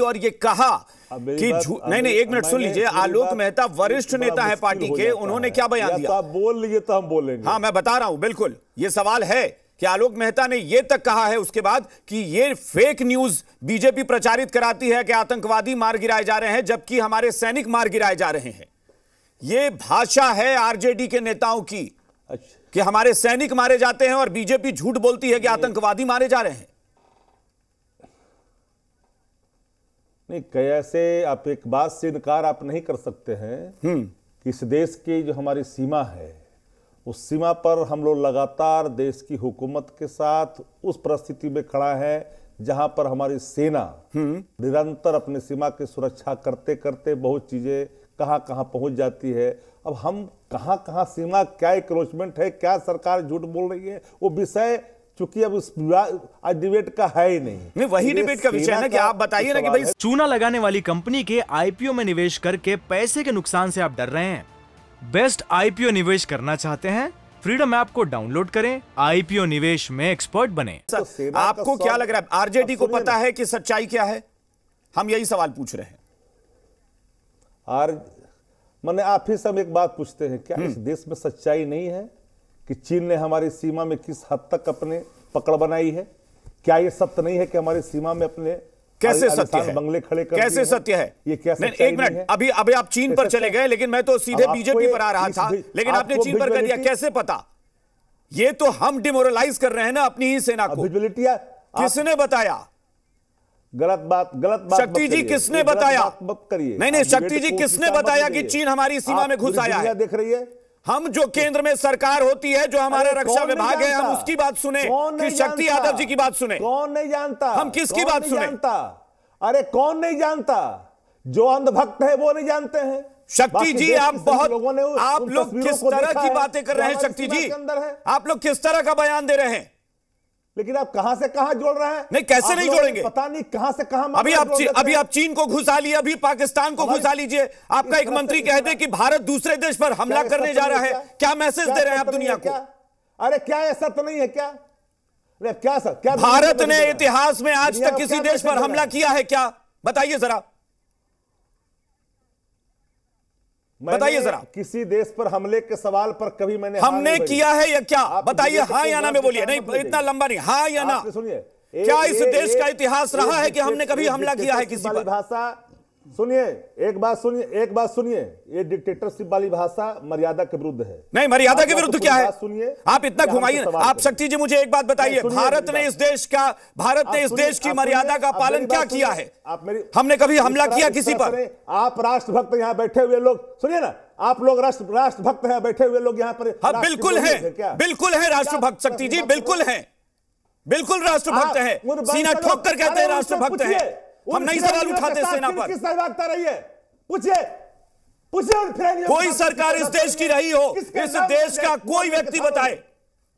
Party और ये कहा कि नहीं नहीं एक मिनट सुन लीजिए आलोक मेहता वरिष्ठ नेता है पार्टी के उन्होंने क्या बयान तो दिया आप बोल लिए तो हम बोलेंगे हाँ मैं बता रहा हूं बिल्कुल ये सवाल है कि आलोक मेहता ने यह तक कहा है उसके बाद कि ये फेक न्यूज बीजेपी प्रचारित कराती है कि आतंकवादी मार गिराए जा रहे हैं जबकि हमारे सैनिक मार गिराए जा रहे हैं ये भाषा है आरजेडी के नेताओं की अच्छा। कि हमारे सैनिक मारे जाते हैं और बीजेपी झूठ बोलती है कि आतंकवादी मारे जा रहे हैं नहीं कैसे आप एक बात से इनकार आप नहीं कर सकते हैं हम्म। कि इस देश की जो हमारी सीमा है उस सीमा पर हम लोग लगातार देश की हुकूमत के साथ उस परिस्थिति में खड़ा है जहां पर हमारी सेना हम्म। निरंतर अपनी सीमा की सुरक्षा करते करते बहुत चीज़ें कहां कहां पहुंच जाती है अब हम कहां कहां सीमा क्या इक्रोचमेंट है क्या सरकार झूठ बोल रही है वो विषय चूंकि अब उस आज डिबेट का है ही नहीं नहीं वही डिबेट का विषय है ना कि आप बताइए ना कि भाई चूना लगाने वाली कंपनी के आईपीओ में निवेश करके पैसे के नुकसान से आप डर रहे हैं बेस्ट आईपीओ निवेश करना चाहते हैं फ्रीडम ऐप को डाउनलोड करें आईपीओ निवेश में एक्सपर्ट बने तो आपको क्या लग रहा है आरजेडी को पता है कि सच्चाई क्या है हम यही सवाल पूछ रहे हैं आर मैंने आप ही सब एक बात पूछते हैं क्या हम्म। इस देश में सच्चाई नहीं है कि चीन ने हमारी सीमा में किस हद तक अपने पकड़ बनाई है क्या यह सत्य नहीं है कि हमारी सीमा में अपने कैसे सत्य है बंगले खड़े कर कैसे सत्य है ये कैसे एक मिनट अभी अभी आप चीन पर चले गए लेकिन मैं तो सीधे बीजेपी पर आ रहा था लेकिन आपने चीन पर कर दिया कैसे पता ये तो हम डिमोरलाइज कर रहे हैं ना अपनी ही सेना को किसने बताया गलत बात गलत बात शक्ति जी किसने बताया करिए नहीं नहीं शक्ति जी किसने बताया कि चीन हमारी सीमा में घुस आया है देख रही है हम जो केंद्र में सरकार होती है जो हमारे रक्षा विभाग है हम उसकी बात सुने शक्ति यादव जी की बात सुने कौन नहीं जानता हम किसकी बात सुने जानता अरे कौन नहीं जानता जो अंधभक्त है वो नहीं जानते हैं शक्ति जी आप बहुत लोगों ने आप लोग किस तरह की बातें कर रहे हैं शक्ति जी आप लोग किस तरह का बयान दे रहे हैं लेकिन आप कहां से कहां जोड़ रहे हैं नहीं कैसे नहीं जोड़ेंगे पता नहीं कहां से कहां अभी आप अभी आप चीन को घुसा लिए अभी पाकिस्तान को घुसा लीजिए आपका एक मंत्री कहते दे कि भारत दूसरे देश पर हमला करने जा तो रहा है क्या मैसेज दे रहे हैं आप तो दुनिया को अरे क्या ऐसा तो नहीं है क्या क्या सर क्या भारत ने इतिहास में आज तक किसी देश पर हमला किया है क्या बताइए जरा बताइए जरा किसी देश पर हमले के सवाल पर कभी मैंने हमने हाँ किया है या क्या बताइए तो हाँ या ना में बोलिए नहीं इतना लंबा नहीं हाँ या ना सुनिए क्या इस देश का इतिहास रहा है कि हमने कभी हमला किया है किसी पर भाषा सुनिए एक बात सुनिए एक बात सुनिए ये डिक्टेटरशिप वाली भाषा मर्यादा के विरुद्ध है नहीं मर्यादा के विरुद्ध क्या है सुनिए आप इतना घुमाइए आप शक्ति जी मुझे एक बात बताइए भारत ने इस देश का भारत ने इस देश की मर्यादा का पालन क्या किया है आप मेरी हमने कभी हमला किया किसी पर आप राष्ट्रभक्त यहाँ बैठे हुए लोग सुनिए ना आप लोग राष्ट्र राष्ट्रभक्त हैं बैठे हुए लोग यहाँ पर हाँ बिल्कुल है बिल्कुल है राष्ट्रभक्त शक्ति जी बिल्कुल है बिल्कुल राष्ट्रभक्त है सीना ठोक कर कहते हैं राष्ट्रभक्त है हम नहीं सवाल उठाते सेना पर भागता रही है पूछिए कोई सरकार इस देश की रही हो इस देश का कोई व्यक्ति बताए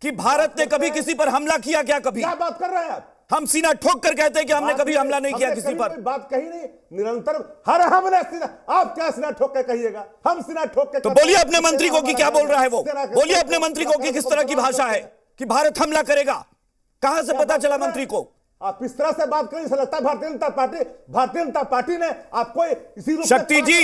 कि भारत ने कभी किसी पर हमला किया क्या कभी क्या बात कर रहे हैं आप हम सीना ठोक कर कहते हैं कि हमने कभी हमला नहीं किया किसी पर बात कही नहीं निरंतर हर हमले सीना आप क्या सीना ठोक कर कहिएगा हम सीना ठोक कर तो बोलिए अपने मंत्री को कि क्या बोल रहा है वो बोलिए अपने मंत्री को कि किस तरह की भाषा है कि भारत हमला करेगा कहां से पता चला मंत्री को आप इस तरह से बात करें लगता है भारतीय जनता पार्टी भारतीय जनता पार्टी ने आपको इसी रूप शक्ति जी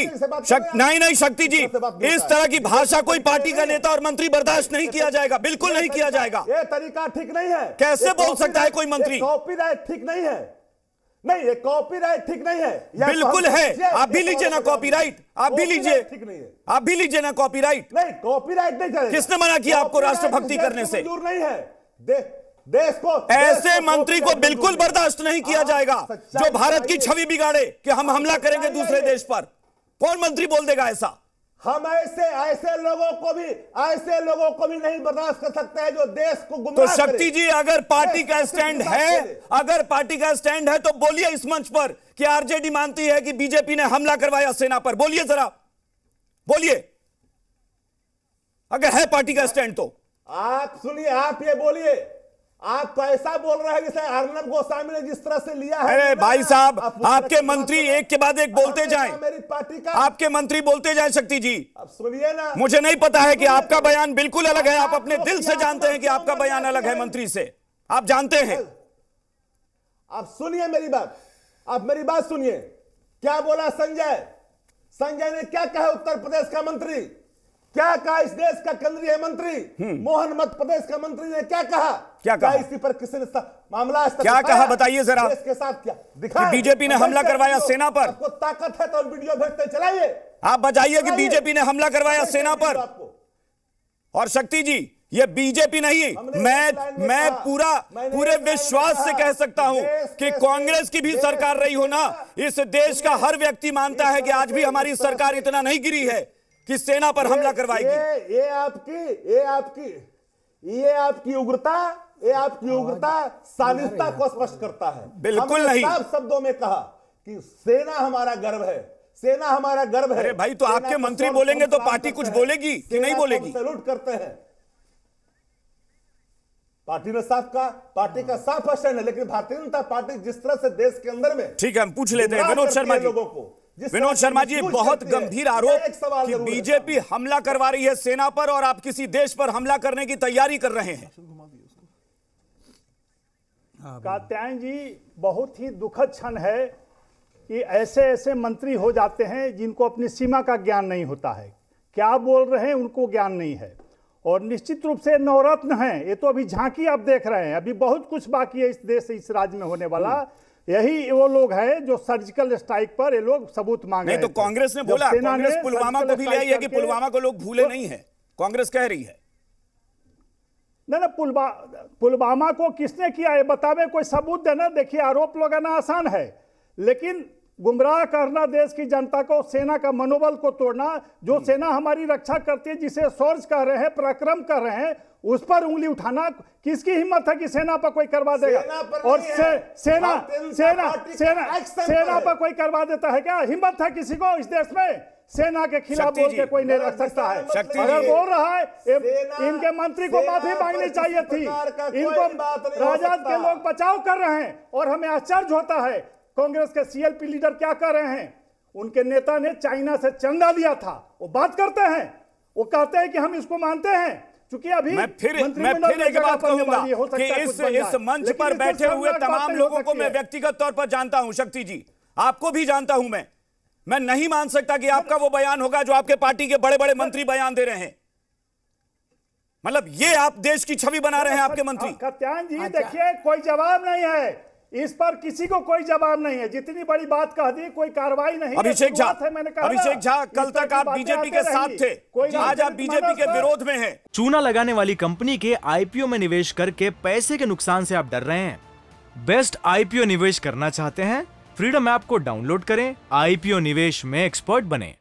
शक, नहीं नहीं शक्ति जी इस तरह की भाषा कोई पार्टी का नेता और मंत्री बर्दाश्त नहीं किया जाएगा बिल्कुल नहीं किया जाएगा ये तरीका ठीक नहीं है कैसे बोल सकता है कोई मंत्री कॉपीराइट ठीक नहीं है नहीं ये कॉपीराइट ठीक नहीं है बिल्कुल है आप भी लीजिए ना कॉपीराइट आप भी लीजिए ठीक नहीं है आप भी लीजिए ना कॉपीराइट नहीं कॉपीराइट नहीं किसने मना किया आपको राष्ट्रभक्ति करने से दूर नहीं है देश को ऐसे देश मंत्री को बिल्कुल बर्दाश्त नहीं किया हाँ, जाएगा जो भारत की छवि बिगाड़े कि हम हाँ, हमला करेंगे दूसरे देश पर कौन मंत्री बोल देगा ऐसा हम ऐसे ऐसे लोगों को भी ऐसे लोगों को भी नहीं बर्दाश्त कर सकते हैं जो देश को तो गुमराह तो शक्ति जी अगर पार्टी का स्टैंड है अगर पार्टी का स्टैंड है तो बोलिए इस मंच पर कि आरजेडी मानती है कि बीजेपी ने हमला करवाया सेना पर बोलिए जरा बोलिए अगर है पार्टी का स्टैंड तो आप सुनिए आप ये बोलिए आप कैसा तो बोल रहे हैं जैसे अर्नब गोस्वामी ने जिस तरह से लिया है अरे भाई साहब आपके मंत्री तो एक के बाद एक बोलते जाएं मेरी पार्टी का आपके मंत्री बोलते जाएं शक्ति जी अब सुनिए ना मुझे नहीं पता है कि आपका तो- बयान बिल्कुल अलग है आप अपने दिल से जानते हैं कि आपका बयान अलग है मंत्री से आप जानते हैं आप सुनिए मेरी बात आप मेरी बात सुनिए क्या बोला संजय संजय ने क्या कहा उत्तर प्रदेश का मंत्री क्या कहा इस देश का केंद्रीय मंत्री हम्म। मोहन मध्य प्रदेश का मंत्री ने क्या कहा क्या कहा इसी पर किसी ने मामला क्या कहा बताइए जरा इसके साथ क्या दिखा बीजेपी ने तो हमला करवाया सेना पर आपको ताकत है तो वीडियो भेजते चलाइए आप बताइए कि बीजेपी ने हमला करवाया सेना पर और शक्ति जी ये बीजेपी नहीं मैं मैं पूरा पूरे विश्वास से कह सकता हूं कि कांग्रेस की भी सरकार रही हो ना इस देश का हर व्यक्ति मानता है कि आज भी हमारी सरकार इतना नहीं गिरी है कि सेना पर हमला करवाएगी ये, आपकी ये आपकी ये आपकी उग्रता ये आपकी उग्रता सालिसता को स्पष्ट करता है बिल्कुल नहीं शब्दों में कहा कि सेना हमारा गर्व है सेना हमारा गर्व है अरे भाई तो आपके मंत्री बोलेंगे तो पार्टी कुछ बोलेगी कि नहीं बोलेगी सैल्यूट तो करते हैं पार्टी ने साफ कहा पार्टी का साफ भाषण है लेकिन भारतीय जनता पार्टी जिस तरह से देश के अंदर में ठीक है हम पूछ लेते हैं विनोद शर्मा लोगों को विनोद शर्मा जी बहुत गंभीर आरोप कि बीजेपी हाँ। हमला करवा रही है सेना पर और आप किसी देश पर हमला करने की तैयारी कर रहे हैं हाँ, कात्यायन जी बहुत ही दुखद क्षण है कि ऐसे ऐसे मंत्री हो जाते हैं जिनको अपनी सीमा का ज्ञान नहीं होता है क्या बोल रहे हैं उनको ज्ञान नहीं है और निश्चित रूप से नवरत्न है ये तो अभी झांकी आप देख रहे हैं अभी बहुत कुछ बाकी है इस देश इस राज्य में होने वाला यही वो लोग हैं जो सर्जिकल स्ट्राइक पर ये लोग सबूत मांग नहीं तो कांग्रेस ने बोला कांग्रेस पुलवामा को भी है कि पुलवामा को लोग भूले तो नहीं है कांग्रेस कह रही है ना ना पुलवा पुलवामा को किसने किया है बतावे कोई सबूत देना देखिए आरोप लगाना आसान है लेकिन गुमराह करना देश की जनता को सेना का मनोबल को तोड़ना जो हम्म। सेना हमारी रक्षा करती है जिसे सौर्ज कर रहे हैं पराक्रम कर रहे हैं उस पर उंगली उठाना किसकी हिम्मत है कि सेना पर कोई करवा देगा और से, सेना सेना सेना सेना पर कोई करवा देता है क्या हिम्मत है किसी को इस देश में सेना के खिलाफ बोल के कोई नहीं रख सकता है अगर बोल रहा है इनके मंत्री को माफी मांगनी चाहिए थी इनको राजा के लोग बचाव कर रहे हैं और हमें आश्चर्य होता है कांग्रेस के सीएलपी लीडर क्या कह रहे हैं उनके नेता ने चाइना से चंदा लिया था वो बात करते हैं वो कहते हैं कि हम इसको मानते हैं क्योंकि अभी मैं फिर मैं फिर एक बात कहूंगा कि इस इस मंच पर बैठे हुए तमाम लोगों को मैं व्यक्तिगत तौर पर जानता हूं शक्ति जी आपको भी जानता हूं मैं मैं नहीं मान सकता कि आपका वो बयान होगा जो आपके पार्टी के बड़े बड़े मंत्री बयान दे रहे हैं मतलब ये आप देश की छवि बना रहे हैं अच्छा, आपके मंत्री अच्छा, कत्यान जी अच्छा। देखिए कोई जवाब नहीं है इस पर किसी को कोई जवाब नहीं है जितनी बड़ी बात कह दी कोई कार्रवाई नहीं अभिषेक झा अभिषेक झा कल तक आप बीजेपी के साथ थे आज आप बीजेपी के विरोध में हैं चूना लगाने वाली कंपनी के आईपीओ में निवेश करके पैसे के नुकसान से आप डर रहे हैं बेस्ट आईपीओ निवेश करना चाहते हैं फ्रीडम ऐप को डाउनलोड करें आईपीओ निवेश में एक्सपर्ट बने